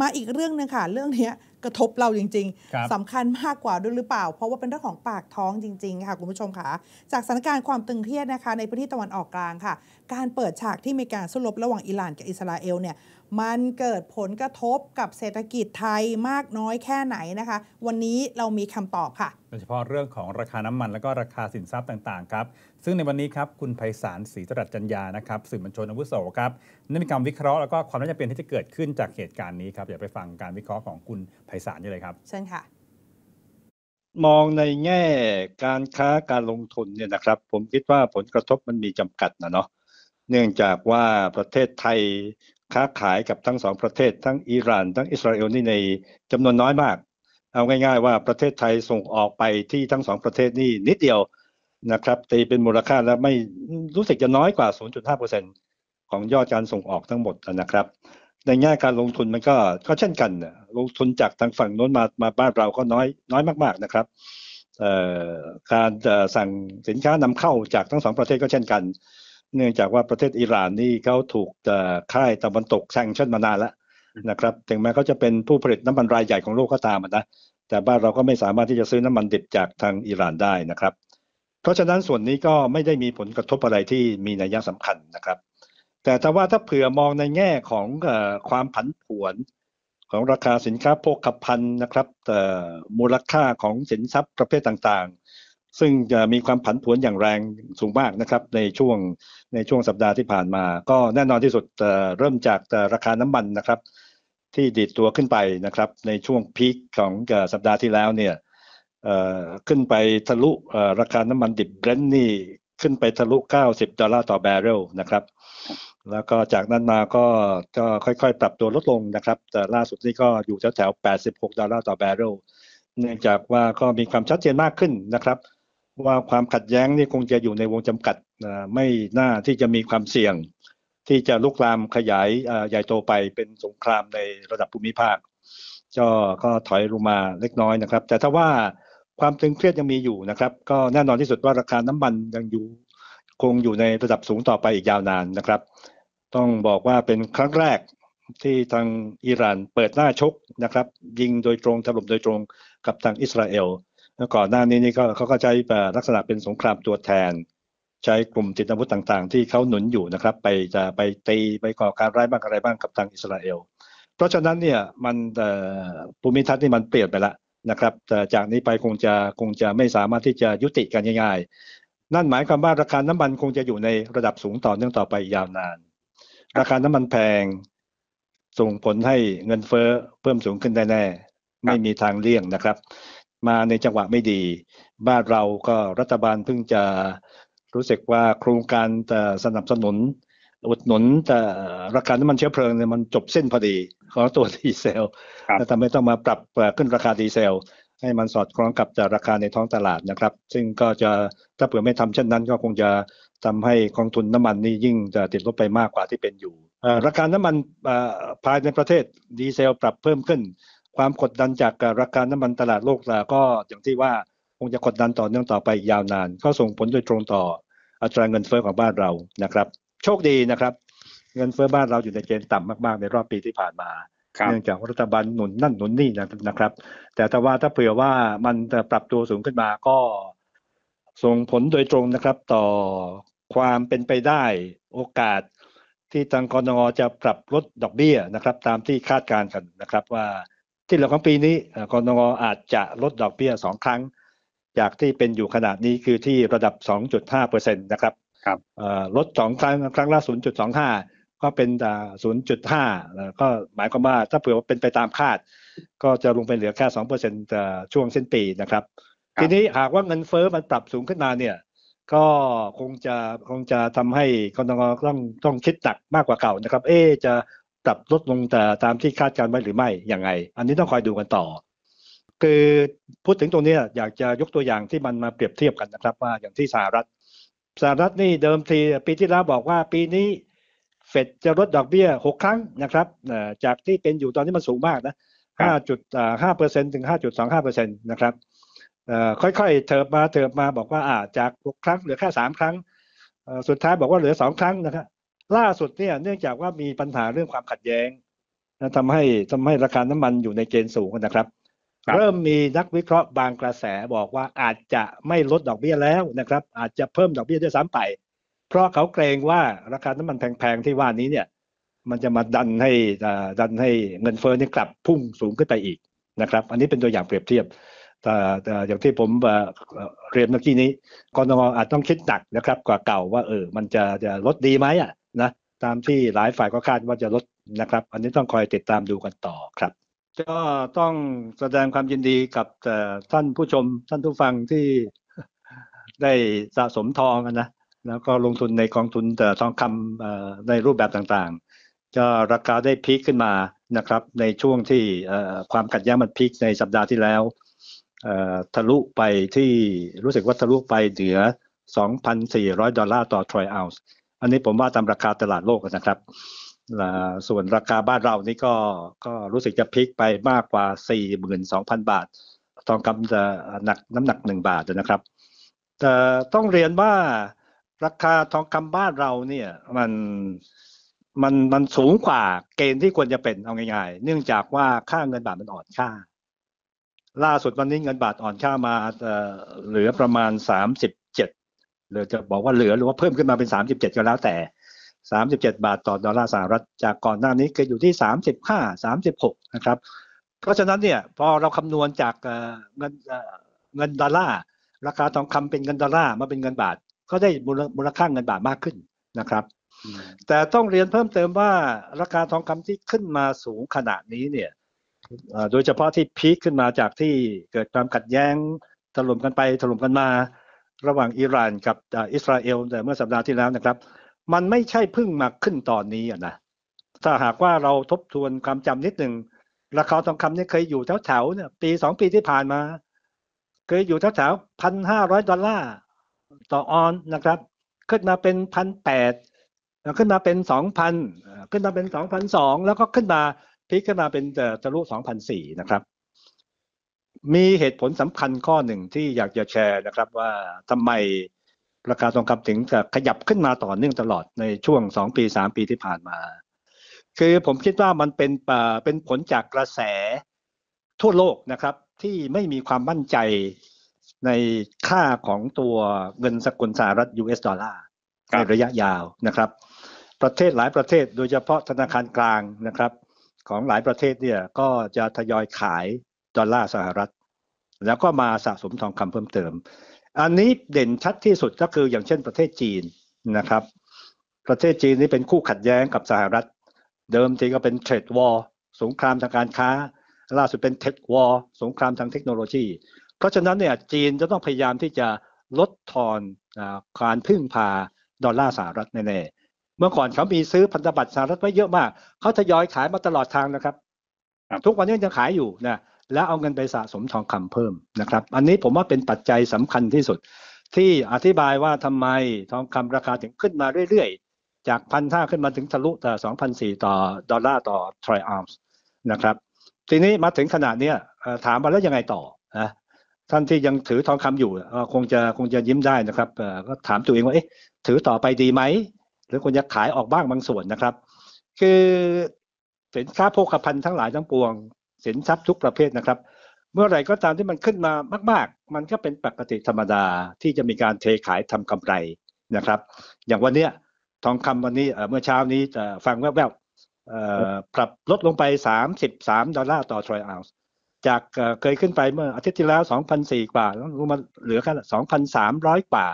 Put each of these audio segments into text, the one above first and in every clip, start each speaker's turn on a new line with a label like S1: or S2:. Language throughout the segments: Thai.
S1: มาอีกเรื่องนึงค่ะ เรื่องนี้กระทบเราจริงๆ สำคัญมากกว่าด้วยหรือเปล่า เพราะว่าเป็นเรื่องของปากท้องจริง ๆ ค่ะ คุณผู้ชมค่ะจากสถานการณ์ความตึงเครียดนะคะในพื้นที่ตะวันออกกลางค่ะ การเปิดฉากที่มีการสู้รบระหว่างอิหร่านกับอิสราเอลเนี่ยมันเกิดผลกระทบกับเศรษฐกิจไทยมากน้อยแค่ไหนนะคะ วันนี้เรามีคำตอบค่ะโดยเฉพาะเรื่องของราคาน้ำมันและก็ราคาสินทรัพย์ต่างๆ ครับ ซึ่งในวันนี้ครับคุณไพศาลศรีสรัตจัญญานะครับสื่อมวลชนอาวุโสครับนั่นเป็นการวิเคราะห์แล้วก็ความน่าจะเป็นที่จะเกิดขึ้นจากเหตุการณ์นี้ครับ อยากไปฟังการวิเคราะห์ของคุณไพศาลกันเลยครับ เชิญค่ะ มองในแง่การค้าการลงทุนเนี่ยนะครับ ผมคิดว่าผลกระทบมันมีจำกัดนะเนาะเนื่องจากว่าประเทศไทยค้าขายกับทั้งสองประเทศทั้งอิหร่านทั้งอิสราเอลนี่ในจำนวนน้อยมาก เอาง่าย ๆ ว่าประเทศไทยส่งออกไปที่ทั้งสองประเทศนี่นิดเดียวนะครับตีเป็นมูลค่าแล้วไม่รู้สึกจะน้อยกว่า 0.5%ของยอดการส่งออกทั้งหมดนะครับในแง่การลงทุนมันก็ก็เช่นกันลงทุนจากทางฝั่งโน้นมามาบ้านเราก็น้อยน้อยมากๆนะครับการสั่งสินค้านำเข้าจากทั้งสองประเทศก็เช่นกันเนื่องจากว่าประเทศอิหร่านนี่เขาถูกค่ายตะวันตกแซงชั่นมานานแล้วนะครับ ถึงแม้เขาจะเป็นผู้ผลิตน้ำมันรายใหญ่ของโลกก็ตามนะ แต่บ้านเราก็ไม่สามารถที่จะซื้อน้ำมันดิบจากทางอิหร่านได้นะครับ เพราะฉะนั้นส่วนนี้ก็ไม่ได้มีผลกระทบอะไรที่มีนัยยะสำคัญนะครับ แต่ถ้าว่าถ้าเผื่อมองในแง่ของความผันผวนของราคาสินค้าโภคภัณฑ์นะครับมูลค่าของสินทรัพย์ประเภทต่างซึ่งจะมีความผันผวนอย่างแรงสูงมากนะครับในช่วงในช่วงสัปดาห์ที่ผ่านมา ก็แน่นอนที่สุดเริ่มจากราคาน้ำมันนะครับ ที่ดีดตัวขึ้นไปนะครับ ในช่วงพีคของสัปดาห์ที่แล้วเนี่ยขึ้นไปทะลุราคาน้ำมันดิบเบรนนี่ขึ้นไปทะลุ90ดอลลาร์ต่อแบเรลนะครับ แล้วก็จากนั้นมาก็ก็ค่อยๆปรับตัวลดลงนะครับแต่ล่าสุดนี่ก็อยู่แถวๆ86ดอลลาร์ต่อแบเรลเนื่องจากว่าก็มีความชัดเจนมากขึ้นนะครับว่าความขัดแย้งนี่คงจะอยู่ในวงจำกัดไม่น่าที่จะมีความเสี่ยง ที่จะลุกลามขยายใหญ่โตไปเป็นสงครามในระดับภูมิภาคก็ก็ถอยลงมาเล็กน้อยนะครับ แต่ถ้าว่าความตึงเครียดยังมีอยู่นะครับ ก็แน่นอนที่สุดว่าราคาน้ำมันยังอยู่ คงอยู่ในระดับสูงต่อไปอีกยาวนานนะครับ ต้องบอกว่าเป็นครั้งแรกที่ทางอิหร่านเปิดหน้าชกนะครับยิงโดยตรงถล่มโดยตรงกับทางอิสราเอลแล้วก่อนหน้านี้นี่เขาเขาก็ใช้ลักษณะเป็นสงครามตัวแทน ใช้กลุ่มติดอาวุธต่าง ๆ ที่เขาหนุนอยู่นะครับ ไปจะไปตีไปก่อการร้ายบ้างอะไรบ้างกับทางอิสราเอลเพราะฉะนั้นเนี่ยมันภูมิทัศน์นี่มันเปลี่ยนไปละนะครับ แต่จากนี้ไปคงจะคงจะไม่สามารถที่จะยุติกันง่ายๆนั่นหมายความว่าราคาน้ำมันคงจะอยู่ในระดับสูงต่อเนื่องต่อไปยาวนาน ราคาน้ำมันแพงส่งผลให้เงินเฟ้อเพิ่มสูงขึ้นได้แน่ไม่มีทางเลี่ยงนะครับมาในจังหวะไม่ดี บ้านเราก็รัฐบาลเพิ่งจะรู้สึกว่าโครงการสนับสนุน อุดหนุนแต่ราคาน้ำมันเชื้อเพลิงเนี่ยมันจบเส้นพอดีของตัวดีเซลทำให้ต้องมาปรับขึ้นราคาดีเซลให้มันสอดคล้องกับราคาในท้องตลาดนะครับ ซึ่งก็จะถ้าเผื่อไม่ทำเช่นนั้นก็คงจะทำให้กองทุนน้ำมันนี่ยิ่งจะติดลบไปมากกว่าที่เป็นอยู่ ราคาน้ำมันภายในประเทศดีเซลปรับเพิ่มขึ้นความกดดันจากราคาน้ำมันตลาดโลกก็อย่างที่ว่าคงจะกดดันต่อเนื่องต่อไปยาวนาน ก็ส่งผลโดยตรงต่อ อัตราเงินเฟ้อของบ้านเรานะครับ โชคดีนะครับ เงินเฟ้อบ้านเราอยู่ในเกณฑ์ต่ำมากๆ ในรอบปีที่ผ่านมาเนื่องจากรัฐบาลหนุนนั่นหนุนนี่นะครับ แต่ถ้าว่าถ้าเผื่อว่ามันจะปรับตัวสูงขึ้นมาก็ส่งผลโดยตรงนะครับ ต่อความเป็นไปได้โอกาสที่ทางกรงจะปรับลดดอกเบี้ยนะครับ ตามที่คาดการณ์กันนะครับว่าที่เหลือของปีนี้กรงออาจจะลดดอกเบี้ยสองครั้ง จากที่เป็นอยู่ขนาดนี้คือที่ระดับ 2.5%นะครับครับลดงครั้งครั้งละ0.25 ก็เป็น 0.5 ก็หมายความว่าถ้าเผื่อเป็นไปตามคาด ก็จะลงไปเหลือแค่2%ช่วงสิ้นปีนะครับ ทีนี้หากว่าเงินเฟอ้อมันปรับสูงขึ้นมาเนี่ย ก็คงจะคงจะทำให้กรงต้องต้องคิดหนักมากกว่าเก่านะครับ เอ๊จะปรับลดลงแต่ตามที่คาดการไว้หรือไม่อย่างไง อันนี้ต้องคอยดูกันต่อ คือพูดถึงตรงนี้อยากจะยกตัวอย่างที่มันมาเปรียบเทียบกันนะครับว่าอย่างที่สหรัฐ สหรัฐนี่เดิมทีปีที่แล้วบอกว่าปีนี้เฟดจะลดดอกเบี้ยกครั้งนะครับ จากที่เป็นอยู่ตอนนี้มันสูงมากนะ 5.5%ถึง5.25%นะครับค่อยๆ เถิบมาเถิบมาบอกว่าอาจากหกครั้งเหลือแค่สามครั้ง สุดท้ายบอกว่าเหลือสองครั้งนะครับล่าสุดเนี่ยเนื่องจากว่ามีปัญหาเรื่องความขัดแย้งนะทำให้ทำให้ราคาน้ำมันอยู่ในเกณฑ์สูงนะครับ เริ่มมีนักวิเคราะห์บางกระแสบอกว่าอาจจะไม่ลดดอกเบี้ยแล้วนะครับ อาจจะเพิ่มดอกเบี้ยด้วยซ้ำไป เพราะเขาเกรงว่าราคาน้ำมันแพงๆที่ว่านี้เนี่ย มันจะมาดันให้ดันให้เงินเฟ้อนี่กลับพุ่งสูงขึ้นไปอีกนะครับ อันนี้เป็นตัวอย่างเปรียบเทียบแต่อย่างที่ผมเรียนเมื่อกี้นี้กรงอาจต้องคิดหนักนะครับ กว่าเก่าว่าเออมันจะจะลดดีไหมอ่ะนะตามที่หลายฝ่ายก็คาดว่าจะลดนะครับ อันนี้ต้องคอยติดตามดูกันต่อครับก็ต้องแสดงความยินดีกับท่านผู้ชมท่านผู้ฟังที่ได้สะสมทองนะแล้วก็ลงทุนในกองทุนแต่ทองคำในรูปแบบต่างๆก็ราคาได้พีคขึ้นมานะครับในช่วงที่ความขัดแย้งมันพีคในสัปดาห์ที่แล้วทะลุไปที่รู้สึกว่าทะลุไปเหนือ 2,400 ดอลลาร์ต่อทรอยออนซ์อันนี้ผมว่าตามราคาตลาดโลกนะครับ ส่วนราคาบ้านเรานี่ก็ก็รู้สึกจะพลิกไปมากกว่า 42,000 บาท ทองคำจะหนักน้ำหนัก1บาทนะครับ แต่ต้องเรียนว่าราคาทองคำบ้านเราเนี่ยมันมันมันสูงกว่าเกณฑ์ที่ควรจะเป็นเอาง่ายๆ เนื่องจากว่าค่าเงินบาทมันอ่อนค่า ล่าสุดวันนี้เงินบาทอ่อนค่ามาเหลือประมาณ 30หรือจะบอกว่าเหลือหรือว่าเพิ่มขึ้นมาเป็น37ก็แล้ว แต่37บาทต่อดอลลาร์สหรัฐจากก่อนหน้านี้เคยอยู่ที่35 36นะครับ เพราะฉะนั้นเนี่ยพอเราคำนวณจากเงินเงินดอลลาร์ราคาทองคำเป็นเงินดอลลาร์มาเป็นเงินบาทก็ได้มูลค่าเงินบาทมากขึ้นนะครับ แต่ต้องเรียนเพิ่มเติมว่าราคาทองคำที่ขึ้นมาสูงขนาดนี้เนี่ยโดยเฉพาะที่พีคขึ้นมาจากที่เกิดความขัดแย้งถล่มกันไปถล่มกันมาระหว่างอิหร่านกับอิสราเอลแต่เมื่อสัปดาห์ที่แล้วนะครับ มันไม่ใช่พึ่งมาขึ้นตอนนี้นะถ้าหากว่าเราทบทวนความจำนิดหนึ่งราคาทองคำนี่เคยอยู่แถวๆเนี่ยปีสองปีที่ผ่านมา เคยอยู่แถวๆพันห้าร้อยดอลลาร์ต่อออนนะครับขึ้นมาเป็นพันแปดขึ้นมาเป็นสองพันขึ้นมาเป็นสองพันสองแล้วก็ขึ้นมาพีคขึ้นมาเป็นทะลุสองพันสี่นะครับมีเหตุผลสำคัญข้อหนึ่งที่อยากจะแชร์นะครับว่าทำไมราคาทองคำถึงจะขยับขึ้นมาต่อเนื่องตลอดในช่วง 2 ปี3ปีที่ผ่านมาคือผมคิดว่ามันเป็นเป็นผลจากกระแสทั่วโลกนะครับที่ไม่มีความมั่นใจในค่าของตัวเงินสกุลสหรัฐ US ดอลลาร์ในระยะยาวนะครับ ประเทศหลายประเทศโดยเฉพาะธนาคารกลางนะครับ ของหลายประเทศเนี่ยก็จะทยอยขายดอลลาร์สหรัฐแล้วก็มาสะสมทองคำเพิ่มเติม อันนี้เด่นชัดที่สุดก็คืออย่างเช่นประเทศจีนนะครับ ประเทศจีนนี่เป็นคู่ขัดแย้งกับสหรัฐ เดิมทีก็เป็นเทรดวอร์สงครามทางการค้า ล่าสุดเป็นเทควอร์สงครามทางเทคโนโลยี เพราะฉะนั้นเนี่ยจีนจะต้องพยายามที่จะลดทอนการพึ่งพาดอลลาร์สหรัฐแน่ๆเมื่อก่อนเขามีซื้อพันธบัตรสหรัฐไว้เยอะมาก เขาทยอยขายมาตลอดทางนะครับ ทุกวันนี้ยังขายอยู่นะแล้วเอาเงินไปสะสมทองคำเพิ่มนะครับ อันนี้ผมว่าเป็นปัจจัยสำคัญที่สุด ที่อธิบายว่าทำไมทองคำราคาถึงขึ้นมาเรื่อยๆ จากพันห้าขึ้นมาถึงทะลุต่สองพันสี่ต่อดอลลาร์ต่อทรอยออมส์นะครับทีนี้มาถึงขนาดเนี้ยถามมาแล้วยังไงต่อนะท่านที่ยังถือทองคำอยู่คงจะคงจะยิ้มได้นะครับก็ถามตัวเองว่าเอ๊ะถือต่อไปดีไหมหรือควรจะขายออกบ้างบางส่วนนะครับ คือสินค้าโภคภัณฑ์ทั้งหลายทั้งปวงสินทรัพย์ทุกประเภทนะครับ เมื่อไหร่ก็ตามที่มันขึ้นมามาก ๆ มันก็เป็นปกติธรรมดาที่จะมีการเทขายทำกำไรนะครับ อย่างวันเนี้ยทองคำวันนี้เมื่อเช้านี้จะฟังแวบๆปรับลดลงไป 33 ดอลลาร์ต่อ ทรอยออนซ์จากเคยขึ้นไปเมื่ออาทิตย์ที่แล้ว2,004กว่าแล้วงมาเหลือแค่2,300กว่า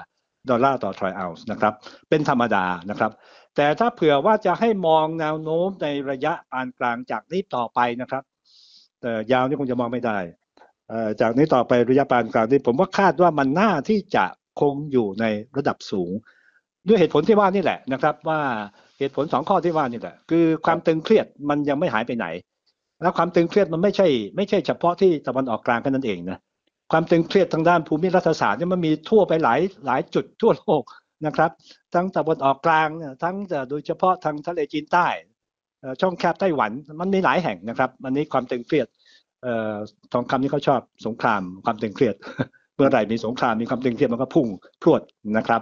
S1: ดอลลาร์ต่อ ทรอยออนซ์นะครับ เป็นธรรมดานะครับ แต่ถ้าเผื่อว่าจะให้มองแนวโน้มในระยะปานกลางจากนี้ต่อไปนะครับแต่ยาวนี่คงจะมองไม่ได้ จากนี้ต่อไประยะปานกลางนี่ผมว่าคาดว่ามันน่าที่จะคงอยู่ในระดับสูง ด้วยเหตุผลที่ว่านี่แหละนะครับว่าเหตุผลสองข้อที่ว่านี่แหละคือความตึงเครียดมันยังไม่หายไปไหน แล้วความตึงเครียดมันไม่ใช่ ไม่ใช่เฉพาะที่ตะวันออกกลางแค่นั้นเองนะความตึงเครียดทางด้านภูมิรัฐศาสตร์เนี่ยมันมีทั่วไปหลายหลายจุดทั่วโลกนะครับทั้งตะวันออกกลางทั้งโดยเฉพาะทางทะเลจีนใต้ช่องแคบไต้หวันมันมีหลายแห่งนะครับ อันนี้ความตึงเครียดทองคำนี่เขาชอบสงคราม ความตึงเครียด เมื่อไหร่มีสงครามมีความตึงเครียดมันก็พุ่งพรวดนะครับ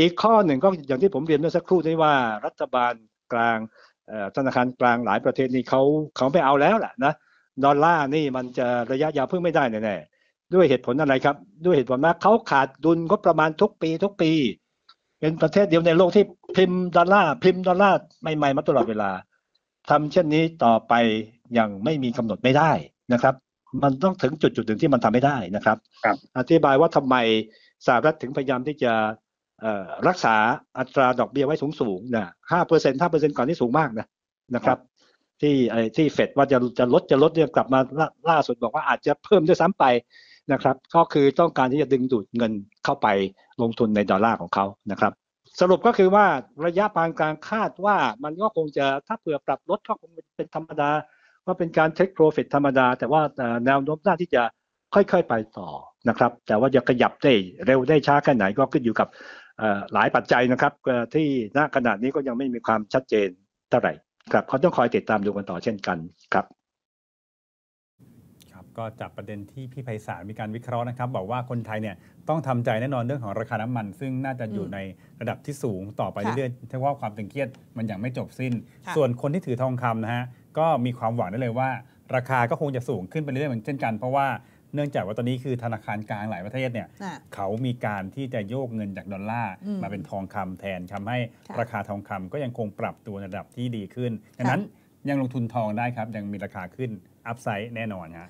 S1: อีกข้อหนึ่งก็อย่างที่ผมเรียนเมื่อสักครู่นี้ว่า รัฐบาลกลางธนาคารกลางหลายประเทศนี่เขาเขาไม่เอาแล้วแหละนะดอลลาร์นี่มันจะระยะยาวเพิ่งไม่ได้แน่ๆด้วยเหตุผลอะไรครับ ด้วยเหตุผลว่าเขาขาดดุลงบประมาณทุกปีทุกปีเป็นประเทศเดียวในโลกที่พิมพ์ดอลลาร์พิมพ์ดอลลาร์ใหม่ๆมาตลอดเวลาทำเช่นนี้ต่อไปอย่างไม่มีกำหนดไม่ได้นะครับ มันต้องถึงจุดจุดหนึ่งที่มันทำไม่ได้นะครับรบอธิบายว่าทำไมสหรัฐถึงพยายามที่จะรักษาอัตราดอกเบี้ยไว้สูงสูงนะห้าเปอร์เซ็นต์ห้าเปอร์เซ็นต์ก่อนที่สูงมากนะนะครับ ที่ไอ้ที่เฟดว่าจะจะลดจะลดเนี่ยกลับมาล่าสุดบอกว่าอาจจะเพิ่มด้วยซ้ำไปนะครับก็คือต้องการที่จะดึงดูดเงินเข้าไปลงทุนในดอลลาร์ของเขานะครับสรุปก็คือว่าระยะปานกลางคาดว่า มันก็คงจะถ้าเผื่อปรับลดก็คงเป็นธรรมดาว่าเป็นการเทคโปรฟิตธรรมดาแต่ว่าแนวโน้มหน้าที่จะค่อย ๆไปต่อนะครับ แต่ว่าจะขยับได้เร็วได้ช้าแค่ไหนก็ขึ้นอยู่กับหลายปัจจัยนะครับที่ณขณะนี้ก็ยังไม่มีความชัดเจนเท่าไหร่ครับเขาต้องคอยติดตามดูกันต่อเช่นกันครับก็จับประเด็นที่พี่ไพศาลมีการวิเคราะห์นะครับ บอกว่าคนไทยเนี่ยต้องทำใจแน่นอนเรื่องของราคาน้ำมัน ซึ่งน่าจะอยู่ในระดับที่สูงต่อไปเรื่อยๆเพราะว่าความตึงเครียดมันยังไม่จบสิ้น ส่วนคนที่ถือทองคำนะฮะ ก็มีความหวังได้เลยว่า ราคาก็คงจะสูงขึ้นไปเรื่อยๆเหมือนเช่นกันเพราะว่าเนื่องจากว่าตอนนี้คือธนาคารกลางหลายประเทศเนี่ยเขามีการที่จะโยกเงินจากดอลลาร์มาเป็นทองคำ แทนทำให้ราคาทองคำ ก็ยังคงปรับตัวระดับที่ดีขึ้นดังนั้นยังลงทุนทองได้ครับยังมีราคาขึ้นอัพไซด์แน่นอนฮะ